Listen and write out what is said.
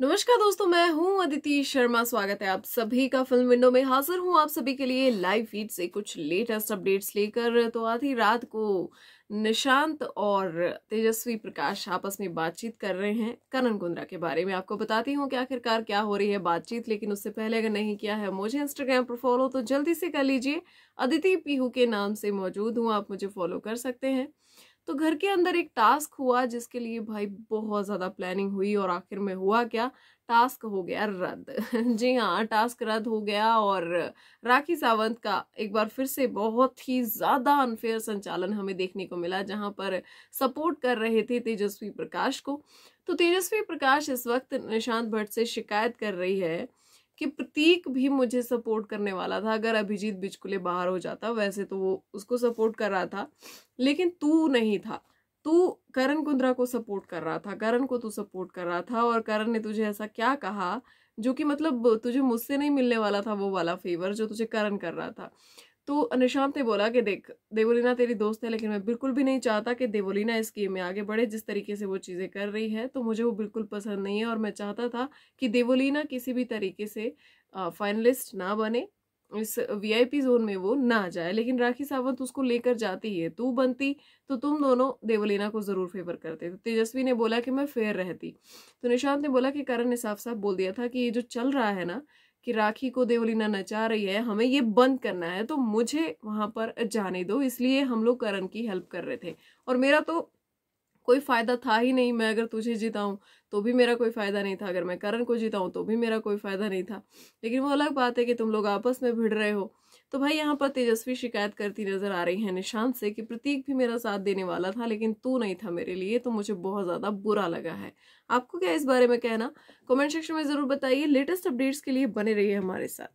नमस्कार दोस्तों मैं हूं अदिति शर्मा स्वागत है आप सभी का फिल्म विंडो में हाजिर हूं आप सभी के लिए लाइव फीड से कुछ लेटेस्ट अपडेट्स लेकर तो आधी रात को निशांत और तेजस्वी प्रकाश आपस में बातचीत कर रहे हैं करण कुंद्रा के बारे में आपको बताती हूं कि आखिरकार क्या हो रही है बातचीत लेकिन उससे पहले अगर नहीं किया है मुझे इंस्टाग्राम पर फॉलो तो जल्दी से कर लीजिए अदिति पीहू के नाम से मौजूद हूँ आप मुझे फॉलो कर सकते हैं तो घर के अंदर एक टास्क हुआ जिसके लिए भाई बहुत ज़्यादा प्लानिंग हुई और आखिर में हुआ क्या टास्क हो गया रद्द जी हाँ टास्क रद्द हो गया और राखी सावंत का एक बार फिर से बहुत ही ज़्यादा अनफेयर संचालन हमें देखने को मिला जहाँ पर सपोर्ट कर रहे थे तेजस्वी प्रकाश को तो तेजस्वी प्रकाश इस वक्त निशांत भट्ट से शिकायत कर रही है कि प्रतीक भी मुझे सपोर्ट करने वाला था अगर अभिजीत बिचकुले बाहर हो जाता वैसे तो वो उसको सपोर्ट कर रहा था लेकिन तू नहीं था तू करण कुंद्रा को सपोर्ट कर रहा था करण को तू सपोर्ट कर रहा था और करण ने तुझे ऐसा क्या कहा जो कि मतलब तुझे मुझसे नहीं मिलने वाला था वो वाला फेवर जो तुझे करण कर रहा था तो अनुशांत ने बोला कि देख देवोलीना तेरी दोस्त है लेकिन मैं बिल्कुल भी नहीं चाहता कि देवोलीना इस गेम में आगे बढ़े जिस तरीके से वो चीज़ें कर रही है तो मुझे वो बिल्कुल पसंद नहीं है और मैं चाहता था कि देवोलीना किसी भी तरीके से फाइनलिस्ट ना बने इस वीआईपी जोन में वो ना जाए लेकिन राखी सावंत उसको लेकर जाती है तू बनती तो तुम दोनों देवलीना को ज़रूर फेवर करते तो तेजस्वी ने बोला कि मैं फेयर रहती तो निशांत ने बोला कि करण ने साफ साफ बोल दिया था कि ये जो चल रहा है ना कि राखी को देवलीना नचा रही है हमें ये बंद करना है तो मुझे वहाँ पर जाने दो इसलिए हम लोग करण की हेल्प कर रहे थे और मेरा तो कोई फ़ायदा था ही नहीं मैं अगर तुझे जिताऊँ तो भी मेरा कोई फ़ायदा नहीं था अगर मैं करण को जिताऊँ तो भी मेरा कोई फ़ायदा नहीं था लेकिन वो अलग बात है कि तुम लोग आपस में भिड़ रहे हो तो भाई यहाँ पर तेजस्वी शिकायत करती नजर आ रही है निशांत से कि प्रतीक भी मेरा साथ देने वाला था लेकिन तू नहीं था मेरे लिए तो मुझे बहुत ज़्यादा बुरा लगा है आपको क्या इस बारे में कहना कमेंट सेक्शन में ज़रूर बताइए लेटेस्ट अपडेट्स के लिए बने रहिए हमारे साथ